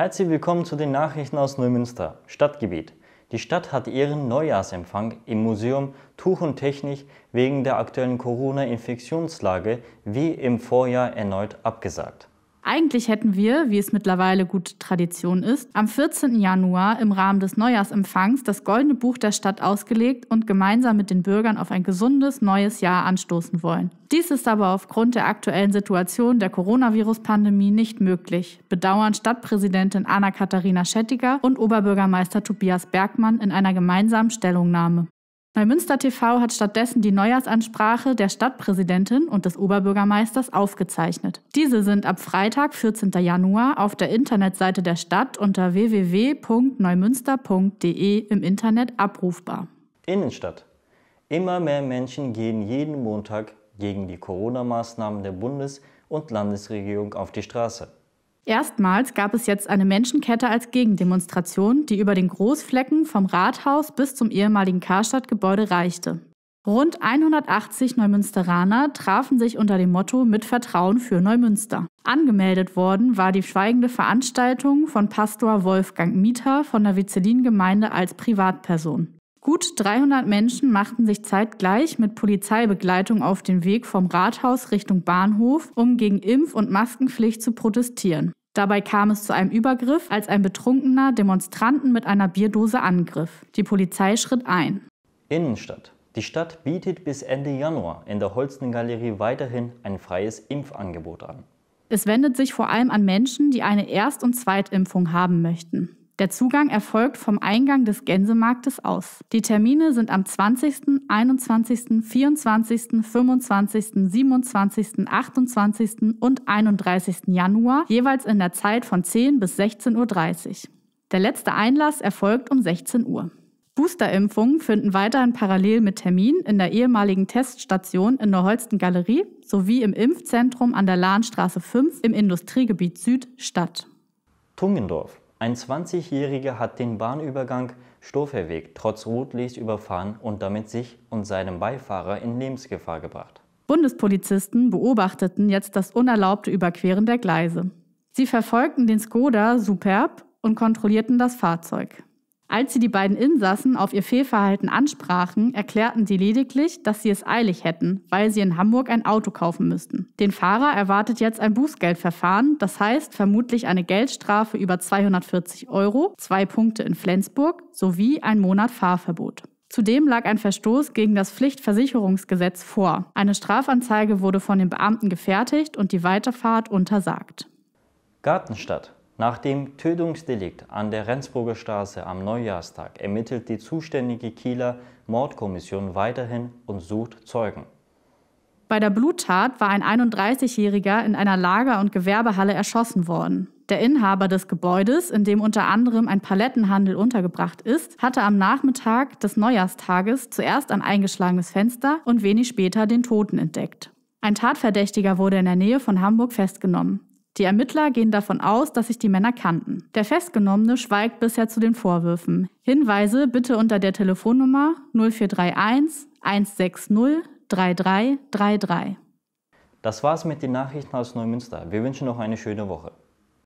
Herzlich willkommen zu den Nachrichten aus Neumünster, Stadtgebiet. Die Stadt hat ihren Neujahrsempfang im Museum Tuch und Technik wegen der aktuellen Corona-Infektionslage wie im Vorjahr erneut abgesagt. Eigentlich hätten wir, wie es mittlerweile gute Tradition ist, am 14. Januar im Rahmen des Neujahrsempfangs das Goldene Buch der Stadt ausgelegt und gemeinsam mit den Bürgern auf ein gesundes neues Jahr anstoßen wollen. Dies ist aber aufgrund der aktuellen Situation der Coronavirus-Pandemie nicht möglich, bedauern Stadtpräsidentin Anna-Katharina Schettiger und Oberbürgermeister Tobias Bergmann in einer gemeinsamen Stellungnahme. Neumünster TV hat stattdessen die Neujahrsansprache der Stadtpräsidentin und des Oberbürgermeisters aufgezeichnet. Diese sind ab Freitag, 14. Januar, auf der Internetseite der Stadt unter www.neumünster.de im Internet abrufbar. Innenstadt. Immer mehr Menschen gehen jeden Montag gegen die Corona-Maßnahmen der Bundes- und Landesregierung auf die Straße. Erstmals gab es jetzt eine Menschenkette als Gegendemonstration, die über den Großflecken vom Rathaus bis zum ehemaligen Karstadtgebäude reichte. Rund 180 Neumünsteraner trafen sich unter dem Motto Mit Vertrauen für Neumünster. Angemeldet worden war die schweigende Veranstaltung von Pastor Wolfgang Mieter von der Vizelin-Gemeinde als Privatperson. Gut 300 Menschen machten sich zeitgleich mit Polizeibegleitung auf den Weg vom Rathaus Richtung Bahnhof, um gegen Impf- und Maskenpflicht zu protestieren. Dabei kam es zu einem Übergriff, als ein betrunkener Demonstranten mit einer Bierdose angriff. Die Polizei schritt ein. Innenstadt. Die Stadt bietet bis Ende Januar in der Holstengalerie weiterhin ein freies Impfangebot an. Es wendet sich vor allem an Menschen, die eine Erst- und Zweitimpfung haben möchten. Der Zugang erfolgt vom Eingang des Gänsemarktes aus. Die Termine sind am 20., 21., 24., 25., 27., 28. und 31. Januar, jeweils in der Zeit von 10 bis 16.30 Uhr. Der letzte Einlass erfolgt um 16 Uhr. Boosterimpfungen finden weiterhin parallel mit Terminen in der ehemaligen Teststation in der Holsten Galerie sowie im Impfzentrum an der Lahnstraße 5 im Industriegebiet Süd statt. Tungendorf ein 20-Jähriger hat den Bahnübergang Stoferweg trotz Rotlicht überfahren und damit sich und seinem Beifahrer in Lebensgefahr gebracht. Bundespolizisten beobachteten jetzt das unerlaubte Überqueren der Gleise. Sie verfolgten den Skoda Superb und kontrollierten das Fahrzeug. Als sie die beiden Insassen auf ihr Fehlverhalten ansprachen, erklärten sie lediglich, dass sie es eilig hätten, weil sie in Hamburg ein Auto kaufen müssten. Den Fahrer erwartet jetzt ein Bußgeldverfahren, das heißt vermutlich eine Geldstrafe über 240 Euro, zwei Punkte in Flensburg sowie ein Monat Fahrverbot. Zudem lag ein Verstoß gegen das Pflichtversicherungsgesetz vor. Eine Strafanzeige wurde von den Beamten gefertigt und die Weiterfahrt untersagt. Gartenstadt nach dem Tötungsdelikt an der Rendsburger Straße am Neujahrstag ermittelt die zuständige Kieler Mordkommission weiterhin und sucht Zeugen. Bei der Bluttat war ein 31-Jähriger in einer Lager- und Gewerbehalle erschossen worden. Der Inhaber des Gebäudes, in dem unter anderem ein Palettenhandel untergebracht ist, hatte am Nachmittag des Neujahrstages zuerst ein eingeschlagenes Fenster und wenig später den Toten entdeckt. Ein Tatverdächtiger wurde in der Nähe von Hamburg festgenommen. Die Ermittler gehen davon aus, dass sich die Männer kannten. Der Festgenommene schweigt bisher zu den Vorwürfen. Hinweise bitte unter der Telefonnummer 0431 160 3333. Das war's mit den Nachrichten aus Neumünster. Wir wünschen noch eine schöne Woche.